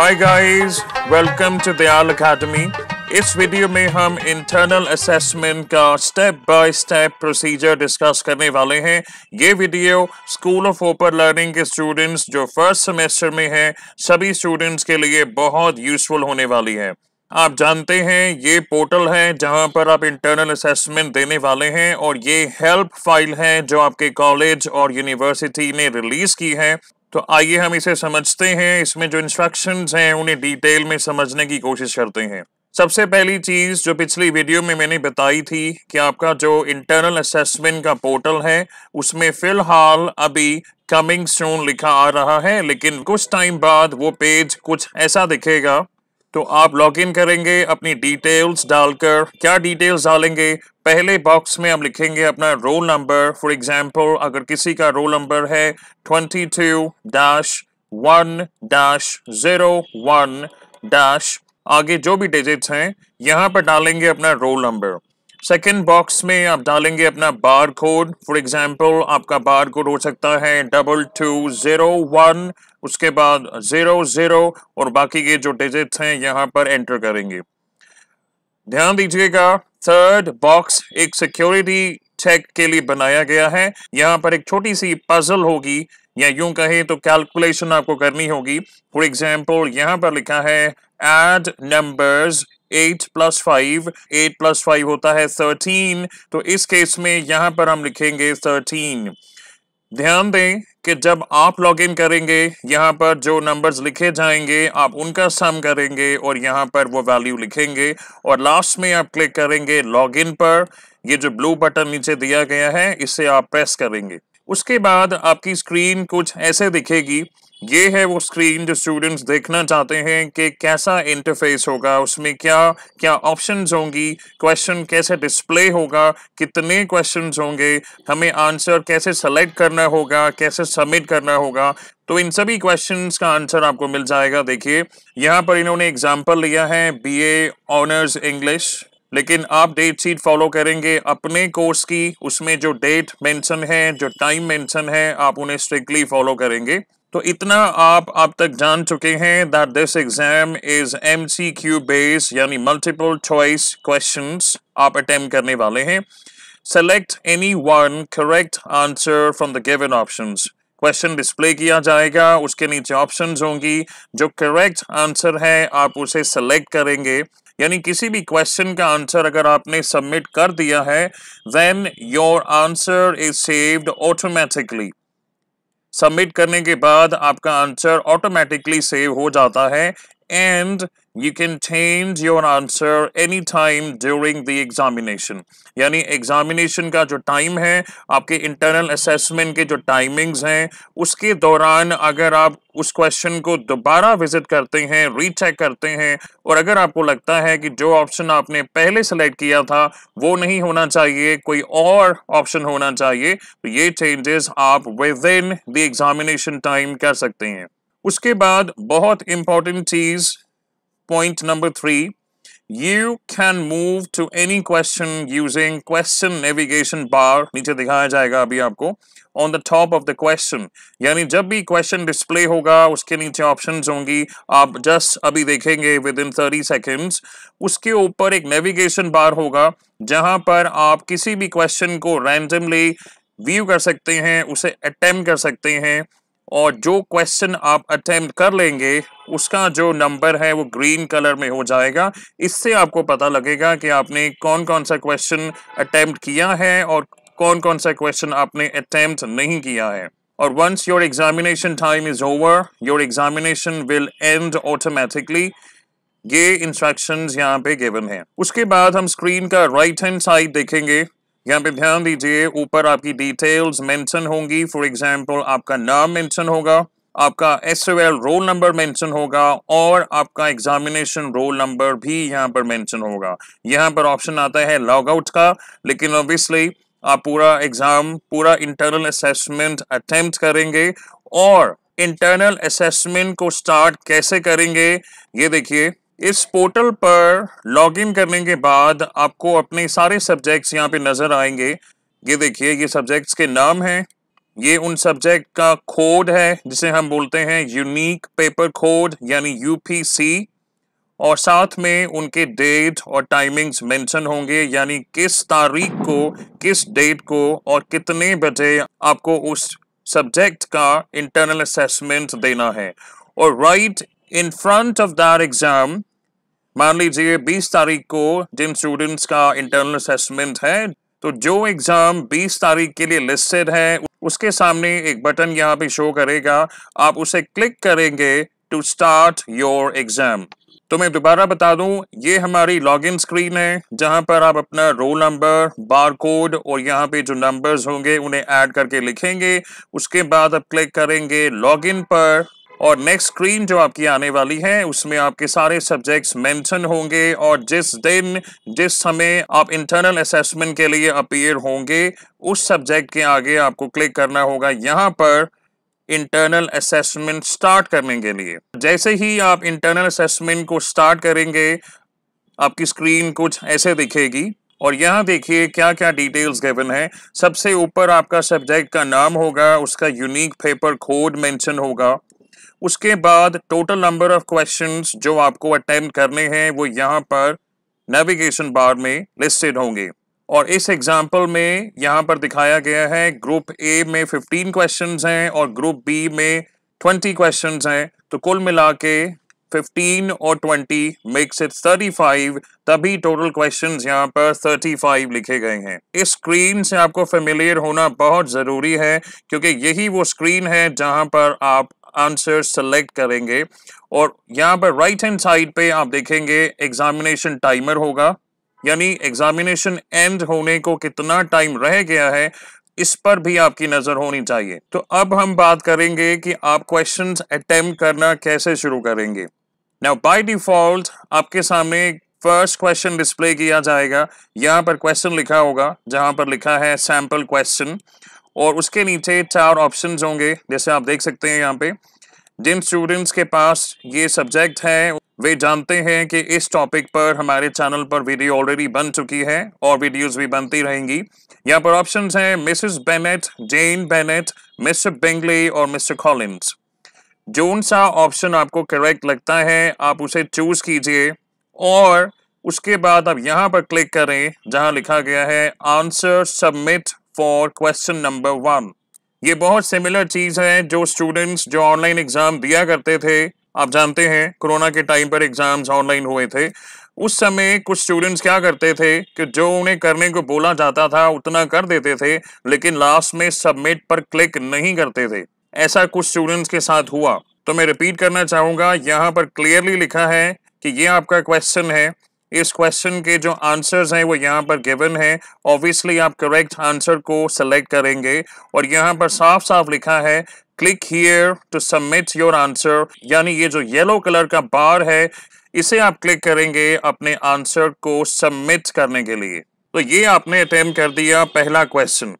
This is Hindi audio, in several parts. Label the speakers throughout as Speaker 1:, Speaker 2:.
Speaker 1: hi guys welcome to Dayal academy इस वीडियो में हम इंटरनल असेसमेंट का step by step procedure discuss करने वाले हैं ये video school of open learning के स्टूडेंट्स जो फर्स्ट सेमेस्टर में हैं सभी स्टूडेंट्स के लिए बहुत यूजफुल होने वाली है आप जानते हैं ये पोर्टल है जहां पर आप इंटरनल असेसमेंट देने वाले हैं और ये हेल्प फाइल है जो आपके कॉलेज और यूनिवर्सिटी ने रिलीज की है तो आइए हम इसे समझते हैं इसमें जो इंस्ट्रक्शंस हैं उन्हें डिटेल में समझने की कोशिश करते हैं सबसे पहली चीज़ जो पिछली वीडियो में मैंने बताई थी कि आपका जो इंटरनल असेसमेंट का पोर्टल है उसमें फिलहाल अभी कमिंग सून लिखा आ रहा है लेकिन कुछ टाइम बाद वो पेज कुछ ऐसा दिखेगा तो आप लॉगिन करेंगे अपनी डिटेल्स डालकर क्या डिटेल्स डालेंगे पहले बॉक्स में हम लिखेंगे अपना रोल नंबर फॉर एग्जांपल अगर किसी का रोल नंबर है twenty two dash one dash zero one dash आगे जो भी डिजिट्स हैं यहाँ पर डालेंगे अपना रोल नंबर सेकेंड बॉक्स में आप डालेंगे अपना बार कोड फॉर एग्जाम्पल आपका बार कोड हो सकता है डबल टू ज़ीरो वन उसके बाद ज़ीरो ज़ीरो और बाकी के जो डिजिट्स हैं यहाँ पर एंटर करेंगे ध्यान दीजिएगा थर्ड बॉक्स एक सिक्योरिटी चेक के लिए बनाया गया है यहाँ पर एक छोटी सी पजल होगी या यूं कहें तो कैलकुलेशन आपको करनी होगी फॉर एग्जाम्पल यहां पर लिखा है add numbers eight plus five eight plus five होता है थर्टीन तो इस केस में यहां पर हम लिखेंगे थर्टीन ध्यान दें कि जब आप लॉगिन करेंगे यहाँ पर जो नंबर्स लिखे जाएंगे आप उनका सम करेंगे और यहाँ पर वो वैल्यू लिखेंगे और लास्ट में आप क्लिक करेंगे लॉगिन पर ये जो ब्लू बटन नीचे दिया गया है इसे आप प्रेस करेंगे उसके बाद आपकी स्क्रीन कुछ ऐसे दिखेगी ये है वो स्क्रीन जो स्टूडेंट्स देखना चाहते हैं कि कैसा इंटरफेस होगा उसमें क्या क्या ऑप्शंस होंगी क्वेश्चन कैसे डिस्प्ले होगा कितने क्वेश्चंस होंगे हमें आंसर कैसे सेलेक्ट करना होगा कैसे सबमिट करना होगा तो इन सभी क्वेश्चंस का आंसर आपको मिल जाएगा देखिए यहाँ पर इन्होंने एग्जाम्पल लिया है बी ऑनर्स इंग्लिश लेकिन आप डेट शीट फॉलो करेंगे अपने कोर्स की उसमें जो डेट मेंशन है जो टाइम मैंशन है आप उन्हें स्ट्रिक्टली फॉलो करेंगे तो इतना आप अब तक जान चुके हैं that this exam is M C Q base यानी मल्टीपल चॉइस क्वेश्चन आप अटेम्प्ट करने वाले हैं select any one correct answer from the given options question display किया जाएगा उसके नीचे ऑप्शंस होंगी जो करेक्ट आंसर है आप उसे सेलेक्ट करेंगे यानी किसी भी क्वेश्चन का आंसर अगर आपने सबमिट कर दिया है then your answer is saved automatically submit करने के बाद आपका आंसर ऑटोमेटिकली सेव हो जाता है and you can change your answer any time during the examination यानी एग्जामिनेशन का जो टाइम है आपके इंटरनल असेसमेंट के जो टाइमिंग्स हैं उसके दौरान अगर आप उस क्वेश्चन को दोबारा विजिट करते हैं रीचेक करते हैं और अगर आपको लगता है कि जो ऑप्शन आपने पहले सेलेक्ट किया था वो नहीं होना चाहिए कोई और ऑप्शन होना चाहिए तो ये चेंजेस आप within the examination time कर सकते हैं उसके बाद बहुत इंपॉर्टेंट चीज़ point number three, you can move to any question using question navigation bar नीचे दिखाया जाएगा अभी आपको on the top of the question यानी जब भी question display होगा उसके नीचे options होंगी आप just अभी देखेंगे within 30 seconds उसके ऊपर एक navigation bar होगा जहां पर आप किसी भी question को randomly view कर सकते हैं उसे attempt कर सकते हैं और जो क्वेश्चन आप अटेम्प्ट कर लेंगे उसका जो नंबर है वो ग्रीन कलर में हो जाएगा इससे आपको पता लगेगा कि आपने कौन कौन सा क्वेश्चन अटेम्प्ट किया है और कौन कौन सा क्वेश्चन आपने अटेम्प्ट नहीं किया है और once your examination time is over your examination will end automatically ये इंस्ट्रक्शंस यहाँ पे गिवन है उसके बाद हम स्क्रीन का राइट हैंड साइड देखेंगे यहाँ पे ध्यान दीजिए ऊपर आपकी डिटेल्स मेंशन होंगी फॉर एग्जांपल आपका नाम मेंशन होगा आपका एस रोल नंबर मेंशन होगा और आपका एग्जामिनेशन रोल नंबर भी यहाँ पर मेंशन होगा यहाँ पर ऑप्शन आता है लॉग आउट का लेकिन ऑब्वियसली आप पूरा एग्जाम पूरा इंटरनल असेसमेंट अटेम्प्ट करेंगे और इंटरनल असेसमेंट को स्टार्ट कैसे करेंगे ये देखिए इस पोर्टल पर लॉगिन करने के बाद आपको अपने सारे सब्जेक्ट्स यहाँ पे नज़र आएंगे ये देखिए ये सब्जेक्ट्स के नाम हैं ये उन सब्जेक्ट का कोड है जिसे हम बोलते हैं यूनिक पेपर कोड यानी यूपीसी और साथ में उनके डेट और टाइमिंग्स मेंशन होंगे यानी किस तारीख को किस डेट को और कितने बजे आपको उस सब्जेक्ट का इंटरनल असेसमेंट देना है और right in front of that exam मान लीजिए 20 तारीख को जिन स्टूडेंट्स का इंटरनल असेसमेंट है तो जो एग्जाम 20 तारीख के लिए लिस्टेड है उसके सामने एक बटन यहाँ पे शो करेगा आप उसे क्लिक करेंगे टू स्टार्ट योर एग्जाम तो मैं दोबारा बता दूं ये हमारी लॉगिन स्क्रीन है जहां पर आप अपना रोल नंबर बार कोड और यहां पे जो नंबर्स होंगे उन्हें ऐड करके लिखेंगे उसके बाद आप क्लिक करेंगे लॉगिन पर और नेक्स्ट स्क्रीन जो आपकी आने वाली है उसमें आपके सारे सब्जेक्ट्स मेंशन होंगे और जिस दिन जिस समय आप इंटरनल असेसमेंट के लिए अपीयर होंगे उस सब्जेक्ट के आगे आपको क्लिक करना होगा यहाँ पर इंटरनल असेसमेंट स्टार्ट करने के लिए जैसे ही आप इंटरनल असेसमेंट को स्टार्ट करेंगे आपकी स्क्रीन कुछ ऐसे दिखेगी और यहाँ देखिए क्या क्या डिटेल्स गिवन है सबसे ऊपर आपका सब्जेक्ट का नाम होगा उसका यूनिक पेपर कोड मेंशन होगा उसके बाद टोटल नंबर ऑफ क्वेश्चंस जो आपको अटेम्प्ट करने हैं वो यहाँ पर नेविगेशन बार में लिस्टेड होंगे और इस एग्जाम्पल में यहाँ पर दिखाया गया है ग्रुप ए में 15 क्वेश्चंस हैं और ग्रुप बी में 20 क्वेश्चंस हैं तो कुल मिला के फिफ्टीन और ट्वेंटी मेक्स इट फाइव तभी टोटल क्वेश्चन यहाँ पर फाइव लिखे गए हैं इस स्क्रीन से आपको फेमिलियर होना बहुत ज़रूरी है क्योंकि यही वो स्क्रीन है जहाँ पर आप आंसर सेलेक्ट करेंगे और यहाँ पर राइट हैंड साइड पे आप देखेंगे एग्जामिनेशन टाइमर होगा यानी एग्जामिनेशन एंड होने को कितना टाइम रह गया है इस पर भी आपकी नजर होनी चाहिए तो अब हम बात करेंगे कि आप क्वेश्चन अटेम्प्ट करना कैसे शुरू करेंगे नाउ बाय डिफॉल्ट आपके सामने फर्स्ट क्वेश्चन डिस्प्ले किया जाएगा यहां पर क्वेश्चन लिखा होगा जहां पर लिखा है सैंपल क्वेश्चन और उसके नीचे चार ऑप्शन होंगे जैसे आप देख सकते हैं यहाँ पे जिन स्टूडेंट्स के पास ये सब्जेक्ट है वे जानते हैं कि इस टॉपिक पर हमारे चैनल पर वीडियो ऑलरेडी बन चुकी है और वीडियोस भी बनती रहेंगी यहाँ पर ऑप्शंस हैं Mrs Bennet Jane Bennet Mr Bingley और मिस्टर कॉलिन्स जोन सा ऑप्शन आपको करेक्ट लगता है आप उसे चूज कीजिए और उसके बाद आप यहाँ पर क्लिक करें जहाँ लिखा गया है answer submit for question number one ये बहुत सिमिलर चीज है जो स्टूडेंट्स जो ऑनलाइन एग्जाम दिया करते थे आप जानते हैं कोरोना के टाइम पर एग्जाम्स ऑनलाइन हुए थे उस समय कुछ स्टूडेंट्स क्या करते थे कि जो उन्हें करने को बोला जाता था उतना कर देते थे लेकिन लास्ट में सबमिट पर क्लिक नहीं करते थे ऐसा कुछ स्टूडेंट्स के साथ हुआ तो मैं रिपीट करना चाहूंगा यहाँ पर क्लियरली लिखा है कि ये आपका क्वेश्चन है इस क्वेश्चन के जो आंसर्स हैं वो यहाँ पर गिवन है ऑब्वियसली आप करेक्ट आंसर को सेलेक्ट करेंगे और यहाँ पर साफ साफ लिखा है click here to submit your answer यानी ये जो येलो कलर का बार है इसे आप क्लिक करेंगे अपने आंसर को सबमिट करने के लिए तो ये आपने अटेम्प्ट कर दिया पहला क्वेश्चन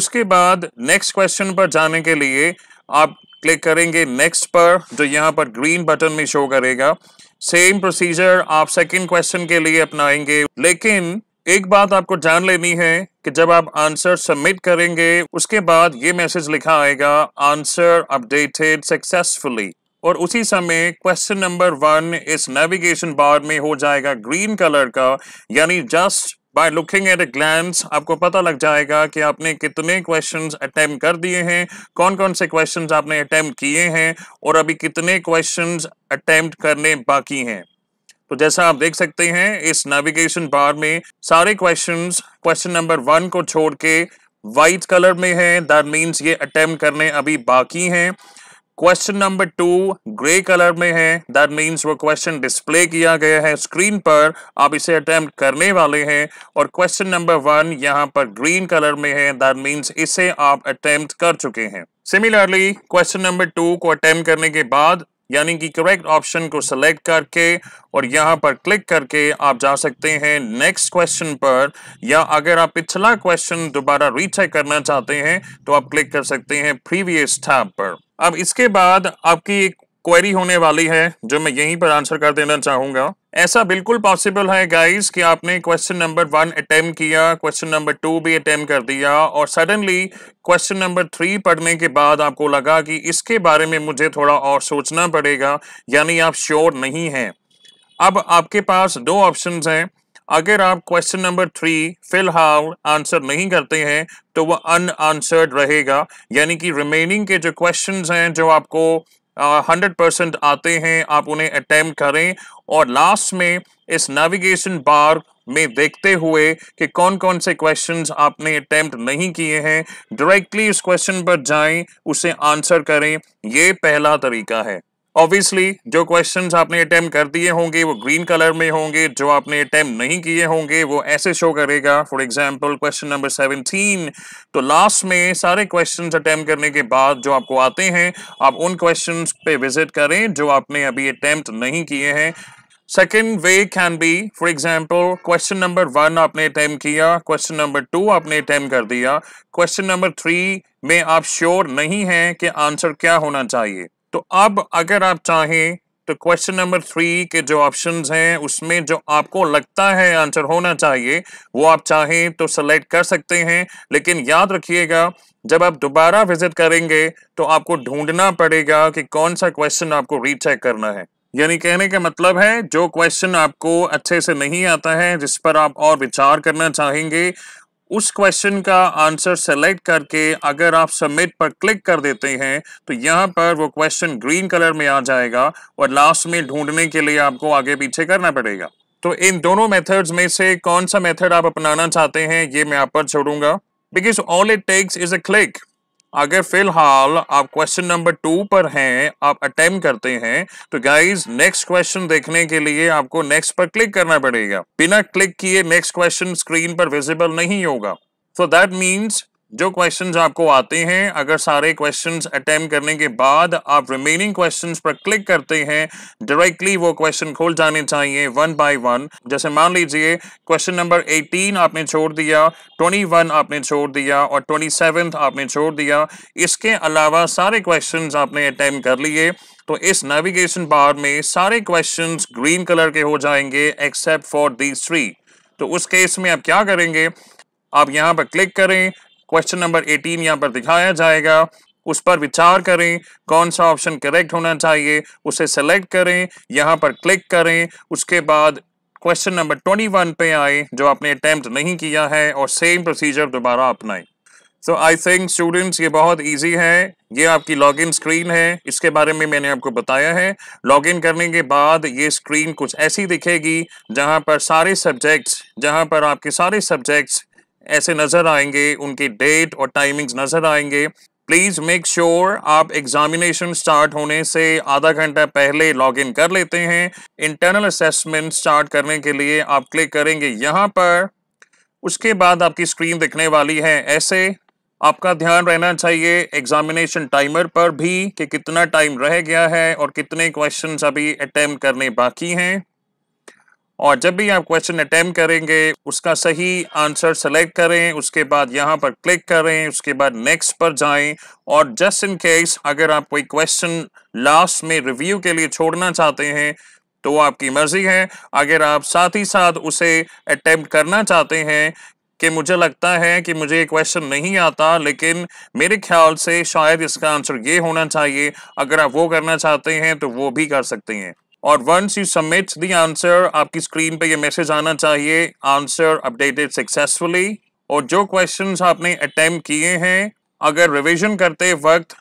Speaker 1: उसके बाद नेक्स्ट क्वेश्चन पर जाने के लिए आप क्लिक करेंगे नेक्स्ट पर जो यहाँ पर ग्रीन बटन में शो करेगा सेम प्रोसीजर आप सेकंड क्वेश्चन के लिए अपनाएंगे लेकिन एक बात आपको जान लेनी है कि जब आप आंसर सबमिट करेंगे उसके बाद ये मैसेज लिखा आएगा आंसर अपडेटेड सक्सेसफुली और उसी समय क्वेश्चन नंबर वन इस नेविगेशन बार में हो जाएगा ग्रीन कलर का यानी just by looking at a glance आपको पता लग जाएगा कि आपने कितने क्वेश्चंस अटेम्प्ट कर दिए हैं कौन कौन से क्वेश्चंस आपने अटेम्प्ट किए हैं और अभी कितने क्वेश्चंस अटेम्प्ट करने बाकी हैं तो जैसा आप देख सकते हैं इस नेविगेशन बार में सारे क्वेश्चंस क्वेश्चन नंबर वन को छोड़ के वाइट कलर में है दैट मीन्स ये अटैम्प्ट करने अभी बाकी हैं question number two grey colour में है दैट मीन्स वो क्वेश्चन डिस्प्ले किया गया है स्क्रीन पर आप इसे अटेम्प्ट करने वाले हैं और क्वेश्चन नंबर वन यहाँ पर ग्रीन कलर में है दैट मीन्स इसे आप अटेम्प्ट कर चुके हैं सिमिलरली क्वेश्चन नंबर टू को अटेम्प्ट करने के बाद यानी कि करेक्ट ऑप्शन को सिलेक्ट करके और यहाँ पर क्लिक करके आप जा सकते हैं नेक्स्ट क्वेश्चन पर या अगर आप पिछला क्वेश्चन दोबारा रीचेक करना चाहते हैं तो आप क्लिक कर सकते हैं प्रीवियस टैब पर अब इसके बाद आपकी एक क्वेरी होने वाली है जो मैं यहीं पर आंसर कर देना चाहूंगा ऐसा बिल्कुल पॉसिबल है गाइस कि आपने क्वेश्चन नंबर वन अटेम्प्ट किया क्वेश्चन नंबर टू भी अटेम्प्ट कर दिया और सडनली क्वेश्चन नंबर थ्री पढ़ने के बाद आपको लगा कि इसके बारे में मुझे थोड़ा और सोचना पड़ेगा यानी आप श्योर नहीं हैं अब आपके पास दो ऑप्शन हैं अगर आप क्वेश्चन नंबर थ्री फिलहाल आंसर नहीं करते हैं तो वह अन रहेगा यानी कि रिमेनिंग के जो क्वेश्चंस हैं जो आपको हंड्रेड परसेंट आते हैं आप उन्हें अटेम्प्ट करें और लास्ट में इस नेविगेशन बार में देखते हुए कि कौन कौन से क्वेश्चंस आपने अटेम्प्ट नहीं किए हैं डायरेक्टली उस क्वेश्चन पर जाएं उसे आंसर करें ये पहला तरीका है ऑब्वियसली जो क्वेश्चंस आपने अटैम्प कर दिए होंगे वो ग्रीन कलर में होंगे जो आपने अटैम्प्ट नहीं किए होंगे वो ऐसे शो करेगा फॉर एग्जांपल क्वेश्चन नंबर 17 तो लास्ट में सारे क्वेश्चंस अटैम्प करने के बाद जो आपको आते हैं आप उन क्वेश्चंस पे विजिट करें जो आपने अभी अटैम्प्ट नहीं किए हैं second way can be for example question number one आपने अटैम्प किया क्वेश्चन नंबर टू आपने अटैम्प कर दिया क्वेश्चन नंबर थ्री में आप श्योर नहीं हैं कि आंसर क्या होना चाहिए तो अब अगर आप चाहें तो क्वेश्चन नंबर थ्री के जो ऑप्शंस हैं उसमें जो आपको लगता है आंसर होना चाहिए वो आप चाहें तो सेलेक्ट कर सकते हैं लेकिन याद रखिएगा जब आप दोबारा विजिट करेंगे तो आपको ढूंढना पड़ेगा कि कौन सा क्वेश्चन आपको रीचेक करना है यानी कहने का मतलब है जो क्वेश्चन आपको अच्छे से नहीं आता है जिस पर आप और विचार करना चाहेंगे उस क्वेश्चन का आंसर सेलेक्ट करके अगर आप सबमिट पर क्लिक कर देते हैं तो यहाँ पर वो क्वेश्चन ग्रीन कलर में आ जाएगा और लास्ट में ढूंढने के लिए आपको आगे पीछे करना पड़ेगा तो इन दोनों मेथड्स में से कौन सा मेथड आप अपनाना चाहते हैं ये मैं आप पर छोड़ूंगा because all it takes is a click अगर फिलहाल आप क्वेश्चन नंबर टू पर हैं आप अटेम्प करते हैं तो गाइज नेक्स्ट क्वेश्चन देखने के लिए आपको नेक्स्ट पर क्लिक करना पड़ेगा बिना क्लिक किए नेक्स्ट क्वेश्चन स्क्रीन पर विजिबल नहीं होगा सो दैट मीन्स जो क्वेश्चंस आपको आते हैं अगर सारे क्वेश्चंस अटेम्प्ट करने के बाद आप रिमेनिंग क्वेश्चंस पर क्लिक करते हैं डायरेक्टली वो क्वेश्चन खोल जाने चाहिए वन बाय वन जैसे मान लीजिए क्वेश्चन नंबर 18 आपने छोड़ दिया 21 आपने छोड़ दिया और 27 आपने छोड़ दिया इसके अलावा सारे क्वेश्चन आपने अटेम्प्ट कर लिए तो इस नेविगेशन बार में सारे क्वेश्चन ग्रीन कलर के हो जाएंगे एक्सेप्ट फॉर दी थ्री तो उस केस में आप क्या करेंगे आप यहाँ पर क्लिक करें क्वेश्चन नंबर 18 यहाँ पर दिखाया जाएगा उस पर विचार करें कौन सा ऑप्शन करेक्ट होना चाहिए उसे सेलेक्ट करें यहाँ पर क्लिक करें उसके बाद क्वेश्चन नंबर 21 पे आए जो आपने अटैम्प्ट नहीं किया है और सेम प्रोसीजर दोबारा अपनाएं सो आई थिंक स्टूडेंट्स ये बहुत इजी है ये आपकी लॉगिन स्क्रीन है इसके बारे में मैंने आपको बताया है लॉगिन करने के बाद ये स्क्रीन कुछ ऐसी दिखेगी जहाँ पर सारे सब्जेक्ट्स जहाँ पर आपके सारे सब्जेक्ट्स ऐसे नजर आएंगे उनकी डेट और टाइमिंग्स नजर आएंगे प्लीज मेक श्योर आप एग्जामिनेशन स्टार्ट होने से आधा घंटा पहले लॉग इन कर लेते हैं इंटरनल असेसमेंट स्टार्ट करने के लिए आप क्लिक करेंगे यहाँ पर उसके बाद आपकी स्क्रीन दिखने वाली है ऐसे आपका ध्यान रहना चाहिए एग्जामिनेशन टाइमर पर भी कि कितना टाइम रह गया है और कितने क्वेश्चंस अभी अटेम्प्ट करने बाकी हैं और जब भी आप क्वेश्चन अटैम्प करेंगे उसका सही आंसर सेलेक्ट करें उसके बाद यहाँ पर क्लिक करें उसके बाद नेक्स्ट पर जाएं और जस्ट इन केस अगर आप कोई क्वेश्चन लास्ट में रिव्यू के लिए छोड़ना चाहते हैं तो आपकी मर्जी है अगर आप साथ ही साथ उसे अटैम्प्ट करना चाहते हैं कि मुझे लगता है कि मुझे ये क्वेश्चन नहीं आता लेकिन मेरे ख्याल से शायद इसका आंसर ये होना चाहिए अगर आप वो करना चाहते हैं तो वो भी कर सकते हैं और once you submit the answer आपकी स्क्रीन पे ये मैसेज आना चाहिए आंसर अपडेटेड सक्सेसफुली और जो क्वेश्चंस आपने अटेम्प किए हैं अगर रिवीजन करते वक्त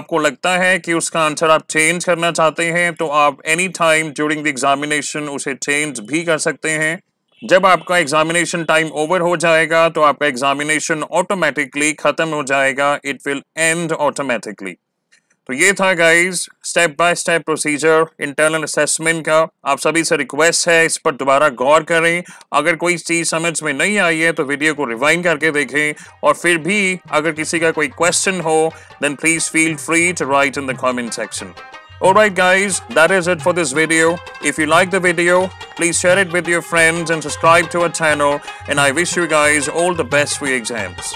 Speaker 1: आपको लगता है कि उसका आंसर आप चेंज करना चाहते हैं तो आप any time during the examination उसे चेंज भी कर सकते हैं जब आपका एग्जामिनेशन टाइम ओवर हो जाएगा तो आपका एग्जामिनेशन ऑटोमेटिकली ख़त्म हो जाएगा इट विल एंड ऑटोमेटिकली तो ये था guys step by step procedure internal assessment का आप सभी से रिक्वेस्ट है इस पर दोबारा गौर करें अगर कोई चीज समझ में नहीं आई है तो वीडियो को रिवाइन करके देखें और फिर भी अगर किसी का कोई क्वेश्चन हो then please feel free to write in the comment section right guys that is it for this video if you like the video please share it with your friends and subscribe to our channel and I wish you guys all the best for exams